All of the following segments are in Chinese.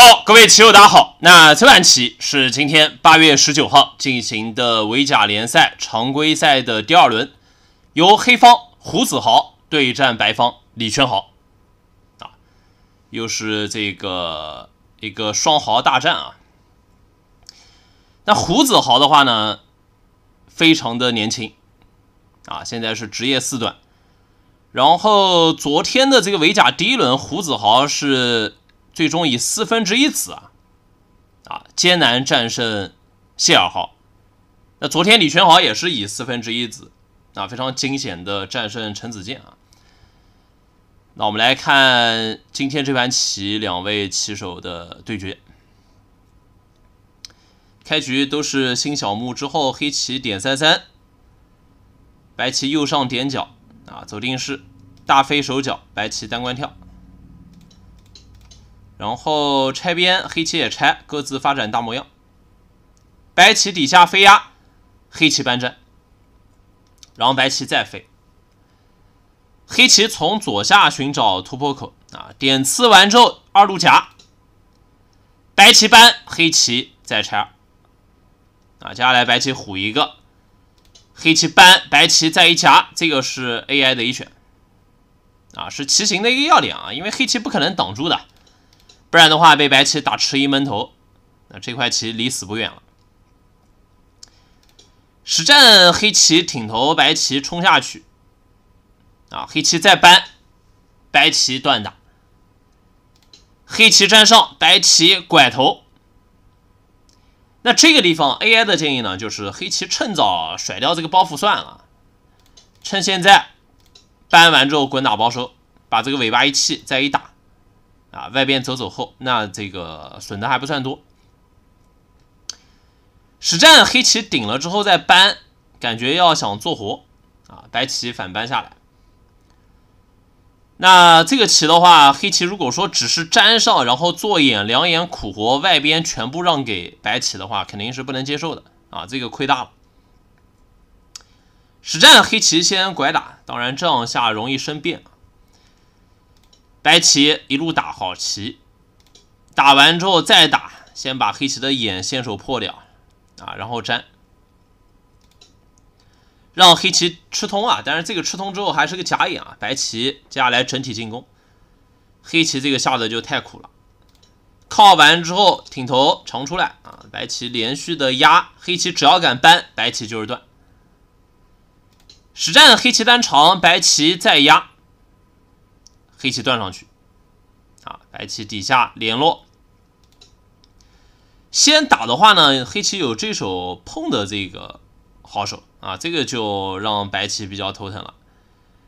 好，各位棋友，大家好。那这盘棋是今天八月十九号进行的围甲联赛常规赛的第二轮，由黑方胡子豪对战白方李全豪，啊，又是这个一个双豪大战啊。那胡子豪的话呢，非常的年轻，啊，现在是职业四段，然后昨天的这个围甲第一轮，胡子豪是。最终以四分之一子啊啊艰难战胜谢尔号。那昨天李全豪也是以四分之一子啊非常惊险的战胜陈子健啊。那我们来看今天这盘棋两位棋手的对决。开局都是新小目之后黑棋点三三，白棋右上点角啊走定式，大飞守角，白棋单官跳。然后拆边，黑棋也拆，各自发展大模样。白棋底下飞压，黑棋搬占，然后白棋再飞，黑棋从左下寻找突破口啊！点刺完之后二路夹，白棋搬，黑棋再拆，啊，接下来白棋虎一个，黑棋搬，白棋再一夹，这个是 AI 的一选，啊，是棋形的一个要点啊，因为黑棋不可能挡住的。不然的话，被白棋打吃一闷头，那这块棋离死不远了。实战黑棋挺头，白棋冲下去，啊，黑棋再搬，白棋断打，黑棋占上，白棋拐头。那这个地方 AI 的建议呢，就是黑棋趁早甩掉这个包袱算了，趁现在搬完之后滚打包收，把这个尾巴一弃再一打。啊，外边走走后，那这个损的还不算多。实战黑棋顶了之后再搬，感觉要想做活啊，白棋反搬下来。那这个棋的话，黑棋如果说只是粘上然后做眼两眼苦活，外边全部让给白棋的话，肯定是不能接受的啊，这个亏大了。实战黑棋先拐打，当然这样下容易生变。白棋一路打好棋，打完之后再打，先把黑棋的眼先手破掉啊，然后粘，让黑棋吃通啊。但是这个吃通之后还是个假眼啊。白棋接下来整体进攻，黑棋这个下的就太苦了。靠完之后挺头长出来啊，白棋连续的压，黑棋只要敢搬，白棋就是断。实战黑棋单长，白棋再压。黑棋断上去，啊，白棋底下联络。先打的话呢，黑棋有这手碰的这个好手啊，这个就让白棋比较头疼了。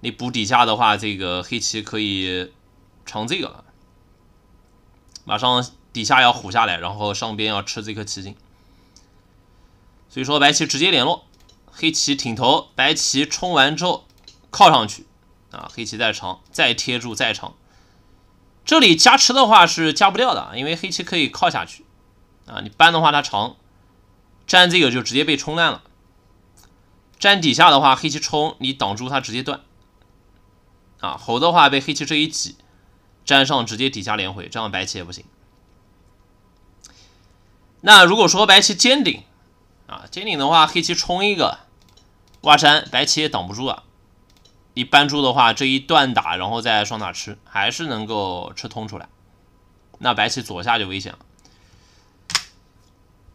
你补底下的话，这个黑棋可以尝这个，了，马上底下要虎下来，然后上边要吃这颗棋筋。所以说，白棋直接联络，黑棋挺头，白棋冲完之后靠上去。啊，黑棋再长，再贴住再长，这里加持的话是加不掉的，因为黑棋可以靠下去啊。你搬的话它长，粘这个就直接被冲烂了。粘底下的话，黑棋冲你挡住它直接断。啊，猴的话被黑棋这一挤，粘上直接底下连回，这样白棋也不行。那如果说白棋尖顶，啊，尖顶的话黑棋冲一个挂山，白棋也挡不住啊。一搬出的话，这一断打，然后再双打吃，还是能够吃通出来。那白棋左下就危险了。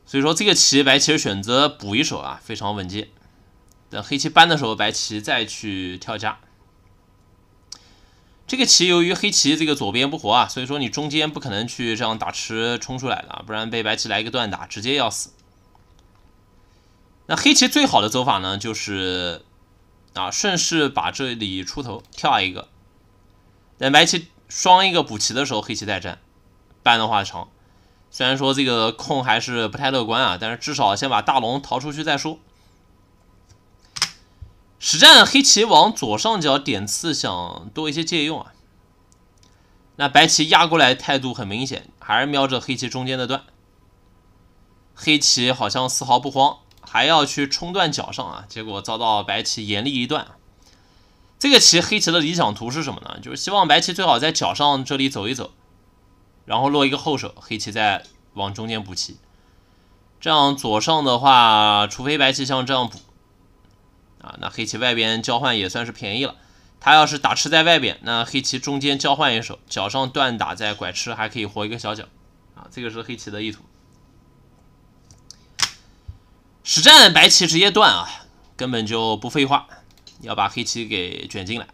所以说这个棋，白棋选择补一手啊，非常稳健。等黑棋搬的时候，白棋再去跳夹。这个棋由于黑棋这个左边不活啊，所以说你中间不可能去这样打吃冲出来的，不然被白棋来一个断打，直接要死。那黑棋最好的走法呢，就是。啊，顺势把这里出头跳一个，等白棋双一个补棋的时候，黑棋再战，扳的话长。虽然说这个空还是不太乐观啊，但是至少先把大龙逃出去再说。实战黑棋往左上角点刺，想多一些借用啊。那白棋压过来态度很明显，还是瞄着黑棋中间的段。黑棋好像丝毫不慌。还要去冲断脚上啊，结果遭到白棋严厉一断。这个棋黑棋的理想图是什么呢？就是希望白棋最好在脚上这里走一走，然后落一个后手，黑棋再往中间补棋。这样左上的话，除非白棋像这样补啊，那黑棋外边交换也算是便宜了。他要是打吃在外边，那黑棋中间交换一手，脚上断打再拐吃，还可以活一个小角啊。这个是黑棋的意图。实战白棋直接断啊，根本就不废话，要把黑棋给卷进来，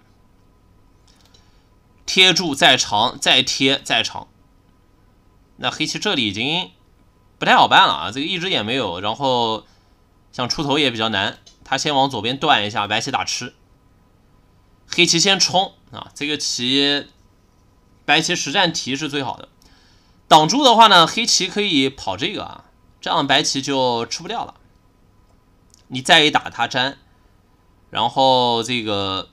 贴住再长再贴再长。那黑棋这里已经不太好办了啊，这个一只眼没有，然后想出头也比较难。他先往左边断一下，白棋打吃，黑棋先冲啊。这个棋白棋实战提是最好的，挡住的话呢，黑棋可以跑这个啊，这样白棋就吃不掉了。你再一打，他粘，然后这个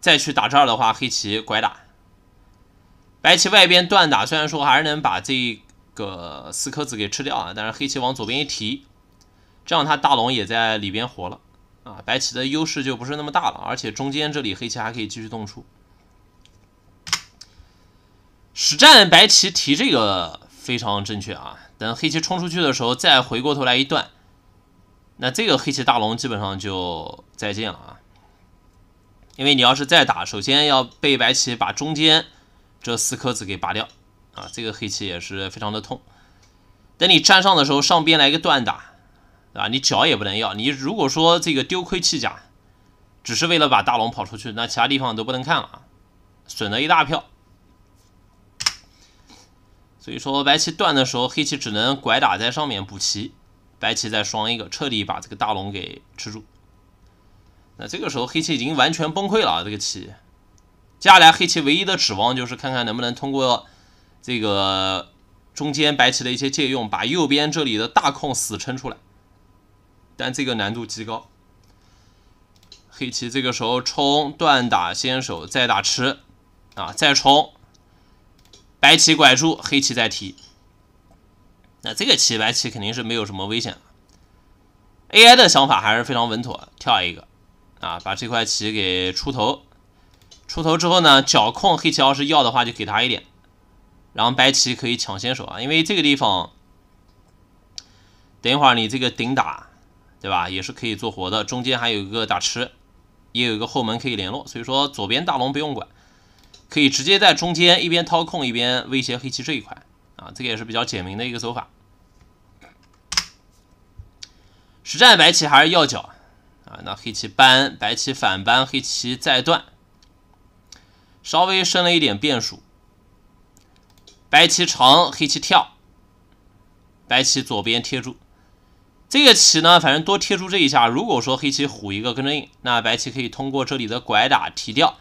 再去打这儿的话，黑棋拐打，白棋外边断打。虽然说还是能把这个四颗子给吃掉啊，但是黑棋往左边一提，这样它大龙也在里边活了啊。白棋的优势就不是那么大了，而且中间这里黑棋还可以继续动出。实战白棋提这个非常正确啊，等黑棋冲出去的时候，再回过头来一段。那这个黑棋大龙基本上就再见了啊，因为你要是再打，首先要被白棋把中间这四颗子给拔掉啊，这个黑棋也是非常的痛。等你站上的时候，上边来一个断打，对吧？你脚也不能要，你如果说这个丢盔弃甲，只是为了把大龙跑出去，那其他地方都不能看了啊，损了一大票。所以说白棋断的时候，黑棋只能拐打在上面补棋。白棋再双一个，彻底把这个大龙给吃住。那这个时候黑棋已经完全崩溃了啊！这个棋，接下来黑棋唯一的指望就是看看能不能通过这个中间白棋的一些借用，把右边这里的大空死撑出来。但这个难度极高。黑棋这个时候冲断打先手，再打吃啊，再冲。白棋拐住，黑棋再提。那这个棋白棋肯定是没有什么危险了。AI 的想法还是非常稳妥，跳一个啊，把这块棋给出头。出头之后呢，脚控黑棋，要是要的话就给他一点，然后白棋可以抢先手啊，因为这个地方，等一会儿你这个顶打，对吧，也是可以做活的。中间还有一个打吃，也有一个后门可以联络，所以说左边大龙不用管，可以直接在中间一边掏空一边威胁黑棋这一块啊，这个也是比较简明的一个手法。实战白棋还是要角啊，那黑棋扳，白棋反扳，黑棋再断，稍微生了一点变数。白棋长，黑棋跳，白棋左边贴住。这个棋呢，反正多贴住这一下。如果说黑棋虎一个跟着应，那白棋可以通过这里的拐打提掉，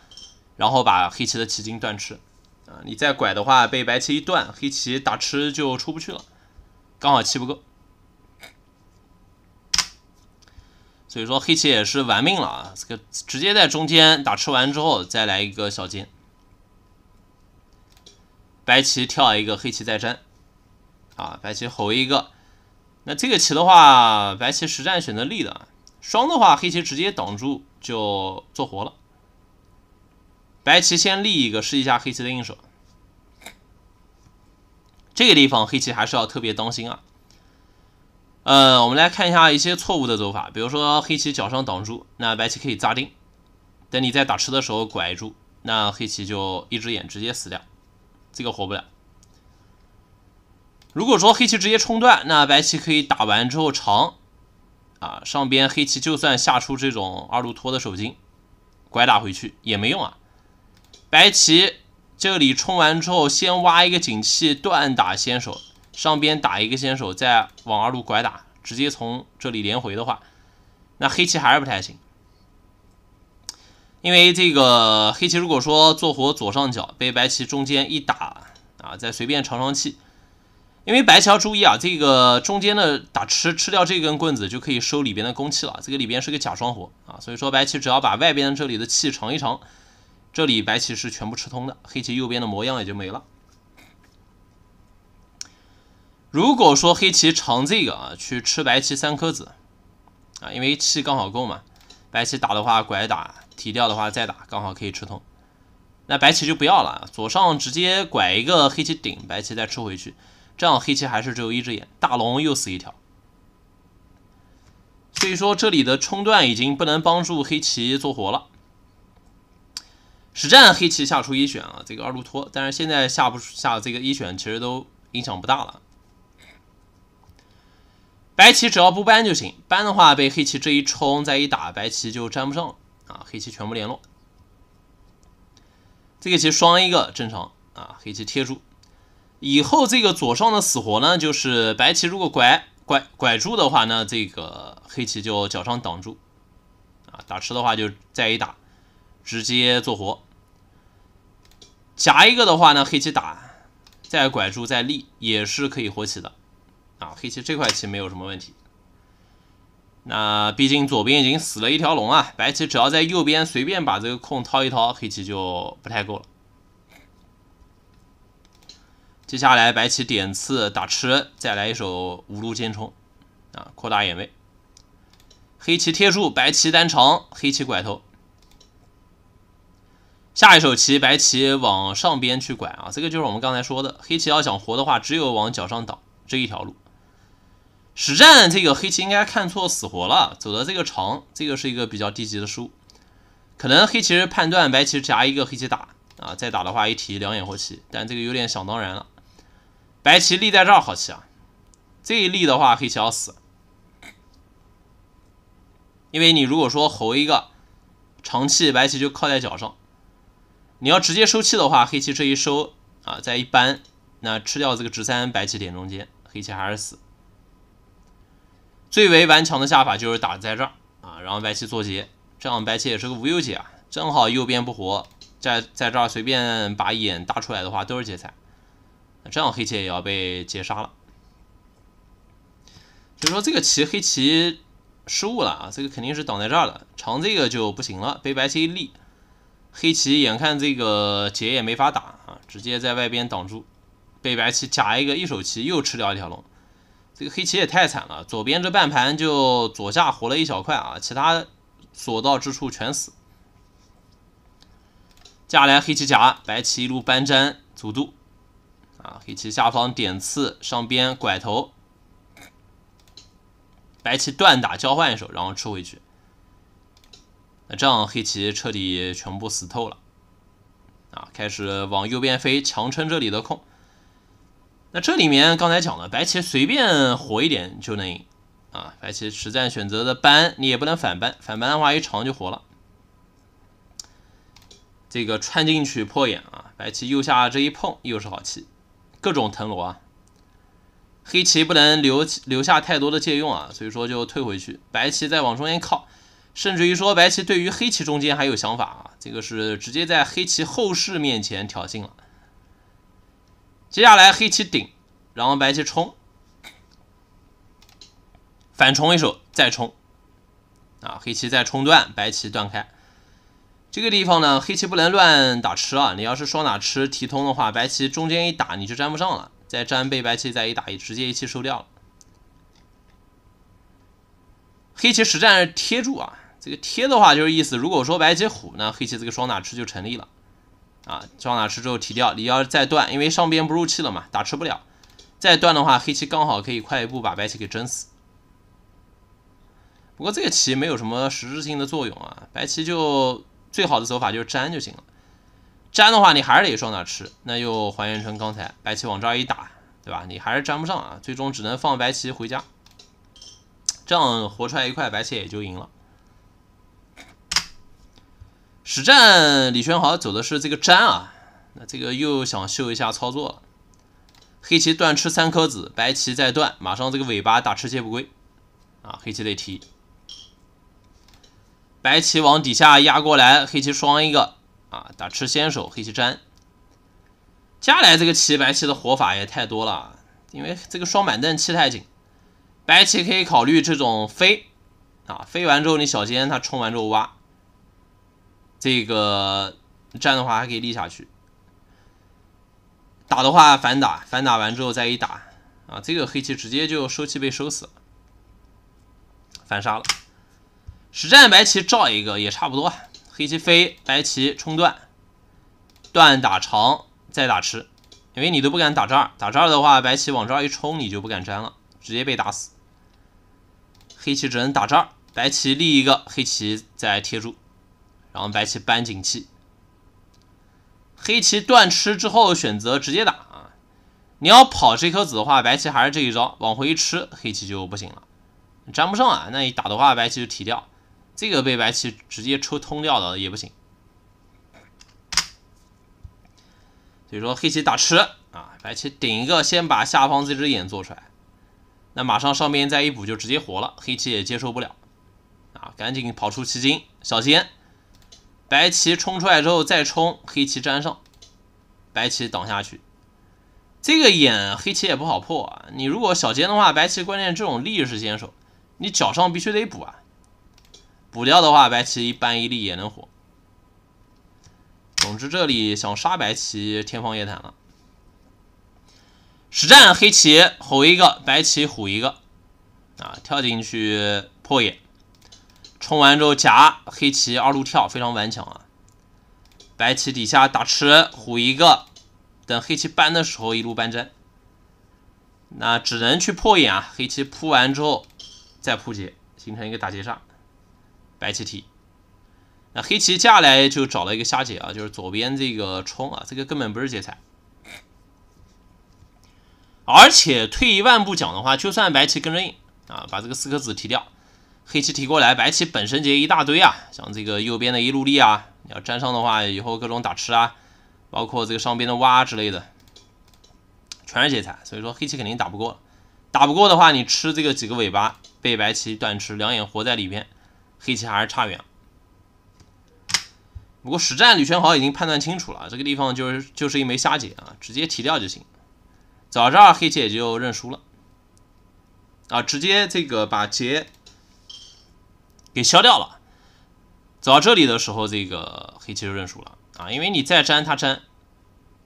然后把黑棋的棋筋断吃。啊，你再拐的话，被白棋一断，黑棋打吃就出不去了，刚好气不够。所以说黑棋也是玩命了啊！这个直接在中间打吃完之后，再来一个小尖，白棋跳一个，黑棋再粘，啊，白棋吼一个。那这个棋的话，白棋实战选择立的，双的话黑棋直接挡住就做活了。白棋先立一个试一下黑棋的应手，这个地方黑棋还是要特别当心啊。呃，我们来看一下一些错误的走法，比如说黑棋角上挡住，那白棋可以扎定，等你在打吃的时候拐住，那黑棋就一只眼直接死掉，这个活不了。如果说黑棋直接冲断，那白棋可以打完之后长，啊，上边黑棋就算下出这种二路拖的手筋，拐打回去也没用啊。白棋这里冲完之后，先挖一个井气断打先手。上边打一个先手，再往二路拐打，直接从这里连回的话，那黑棋还是不太行。因为这个黑棋如果说做活左上角，被白棋中间一打啊，再随便长双气，因为白棋要注意啊，这个中间的打吃吃掉这根棍子，就可以收里边的攻气了。这个里边是个假双活啊，所以说白棋只要把外边这里的气尝一尝，这里白棋是全部吃通的，黑棋右边的模样也就没了。如果说黑棋长这个啊，去吃白棋三颗子啊，因为气刚好够嘛。白棋打的话拐打，提掉的话再打，刚好可以吃通。那白棋就不要了，左上直接拐一个黑棋顶，白棋再吃回去，这样黑棋还是只有一只眼，大龙又死一条。所以说这里的冲断已经不能帮助黑棋做活了。实战黑棋下出一选啊，这个二路拖，但是现在下不下这个一选其实都影响不大了。白棋只要不搬就行，搬的话被黑棋这一冲再一打，白棋就粘不上了啊！黑棋全部联络。这个棋双一个正常啊，黑棋贴住。以后这个左上的死活呢，就是白棋如果拐拐拐住的话呢，这个黑棋就脚上挡住啊，打吃的话就再一打，直接做活。夹一个的话呢，黑棋打再拐住再立也是可以活棋的。啊，黑棋这块棋没有什么问题。那毕竟左边已经死了一条龙啊，白棋只要在右边随便把这个空掏一掏，黑棋就不太够了。接下来白棋点刺打吃，再来一手五路兼冲，啊，扩大眼位。黑棋贴住，白棋单长，黑棋拐头。下一手棋，白棋往上边去拐啊，这个就是我们刚才说的，黑棋要想活的话，只有往角上挡这一条路。实战这个黑棋应该看错死活了，走的这个长，这个是一个比较低级的输。可能黑棋判断白棋夹一个黑棋打啊，再打的话一提两眼活棋，但这个有点想当然了。白棋立在这好棋啊，这一立的话黑棋要死，因为你如果说侯一个长气，白棋就靠在脚上。你要直接收气的话，黑棋这一收啊，再一扳，那吃掉这个直三，白棋点中间，黑棋还是死。最为顽强的下法就是打在这儿啊，然后白棋做劫，这样白棋也是个无忧劫啊，正好右边不活，在在这儿随便把眼搭出来的话都是劫材，这样黑棋也要被劫杀了。就说这个棋黑棋失误了啊，这个肯定是挡在这儿了，长这个就不行了，被白棋一立。黑棋眼看这个劫也没法打啊，直接在外边挡住，被白棋夹一个一手棋又吃掉一条龙。这个黑棋也太惨了，左边这半盘就左下活了一小块啊，其他所到之处全死。接下来黑棋夹，白棋一路搬粘阻渡，啊，黑棋下方点刺，上边拐头，白棋断打交换一手，然后吃回去，那这样黑棋彻底全部死透了，啊，开始往右边飞，强撑这里的空。那这里面刚才讲了，白棋随便活一点就能赢啊！白棋实战选择的扳，你也不能反扳，反扳的话一长就活了。这个穿进去破眼啊，白棋右下这一碰又是好棋，各种腾挪啊。黑棋不能留留下太多的借用啊，所以说就退回去。白棋再往中间靠，甚至于说白棋对于黑棋中间还有想法啊，这个是直接在黑棋后势面前挑衅了。接下来黑棋顶，然后白棋冲，反冲一手再冲，啊，黑棋再冲断，白棋断开。这个地方呢，黑棋不能乱打吃啊，你要是双打吃提通的话，白棋中间一打你就粘不上了，再粘被白棋再一打，直接一气收掉了。黑棋实战贴住啊，这个贴的话就是意思，如果说白棋虎呢，黑棋这个双打吃就成立了。啊，双打吃之后提掉，你要再断，因为上边不入气了嘛，打吃不了。再断的话，黑棋刚好可以快一步把白棋给粘死。不过这个棋没有什么实质性的作用啊，白棋就最好的走法就是粘就行了。粘的话，你还是得双打吃，那又还原成刚才，白棋往这儿一打，对吧？你还是粘不上啊，最终只能放白棋回家，这样活出来一块白棋也就赢了。实战李轩豪走的是这个粘啊，那这个又想秀一下操作，黑棋断吃三颗子，白棋再断，马上这个尾巴打吃接不归，啊，黑棋得提，白棋往底下压过来，黑棋双一个啊，打吃先手，黑棋粘。接下来这个棋白棋的活法也太多了，因为这个双板凳气太紧，白棋可以考虑这种飞，啊，飞完之后你小尖他冲完之后挖。这个站的话还可以立下去，打的话反打，反打完之后再一打啊，这个黑棋直接就收气被收死了，反杀了。实战白棋照一个也差不多，黑棋飞，白棋冲断，断打长再打吃，因为你都不敢打这儿，打这儿的话白棋往这儿一冲你就不敢粘了，直接被打死。黑棋只能打这儿，白棋立一个，黑棋再贴住。然后白棋扳紧气，黑棋断吃之后选择直接打啊！你要跑这颗子的话，白棋还是这一招，往回一吃，黑棋就不行了，粘不上啊！那你打的话，白棋就提掉，这个被白棋直接抽通掉了也不行。所以说黑棋打吃啊，白棋顶一个，先把下方这只眼做出来，那马上上面再一补就直接活了，黑棋也接受不了啊！赶紧跑出七金，小心。白棋冲出来之后再冲，黑棋粘上，白棋挡下去。这个眼黑棋也不好破啊。你如果小尖的话，白棋关键这种立式先手，你脚上必须得补啊。补掉的话，白棋一般一立也能活。总之这里想杀白棋天方夜谭了。实战黑棋吼一个，白棋虎一个，啊，跳进去破眼。冲完之后夹黑棋二路跳非常顽强啊，白棋底下打吃虎一个，等黑棋搬的时候一路搬粘，那只能去破眼啊。黑棋铺完之后再铺劫，形成一个打劫杀，白棋提。那黑棋接下来就找了一个瞎劫啊，就是左边这个冲啊，这个根本不是劫材。而且退一万步讲的话，就算白棋跟着硬啊，把这个四颗子提掉。黑棋提过来，白棋本身劫一大堆啊，像这个右边的一路力啊，你要粘上的话，以后各种打吃啊，包括这个上边的蛙之类的，全是劫材，所以说黑棋肯定打不过。打不过的话，你吃这个几个尾巴，被白棋断吃，两眼活在里边，黑棋还是差远。不过实战吕轩豪已经判断清楚了，这个地方就是就是一枚瞎解啊，直接提掉就行。早知道黑棋也就认输了。啊，直接这个把劫。给消掉了，走到这里的时候，这个黑棋就认输了啊，因为你再粘它粘，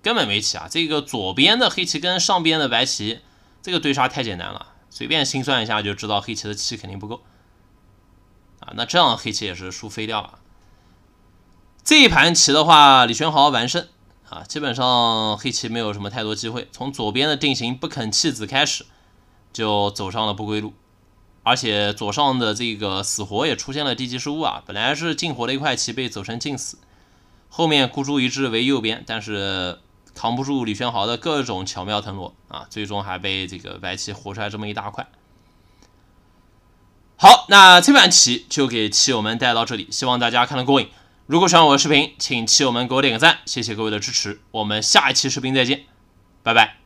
根本没棋啊。这个左边的黑棋跟上边的白棋，这个对杀太简单了，随便心算一下就知道黑棋的气肯定不够啊。那这样黑棋也是输飞掉了。这一盘棋的话，李玄豪完胜啊，基本上黑棋没有什么太多机会，从左边的定型不肯弃子开始，就走上了不归路。而且左上的这个死活也出现了低级失误啊，本来是进活的一块棋被走成进死，后面孤注一掷为右边，但是扛不住李轩豪的各种巧妙腾挪啊，最终还被这个白棋活出来这么一大块。好，那这盘棋就给棋友们带到这里，希望大家看得过瘾。如果喜欢我的视频，请棋友们给我点个赞，谢谢各位的支持。我们下一期视频再见，拜拜。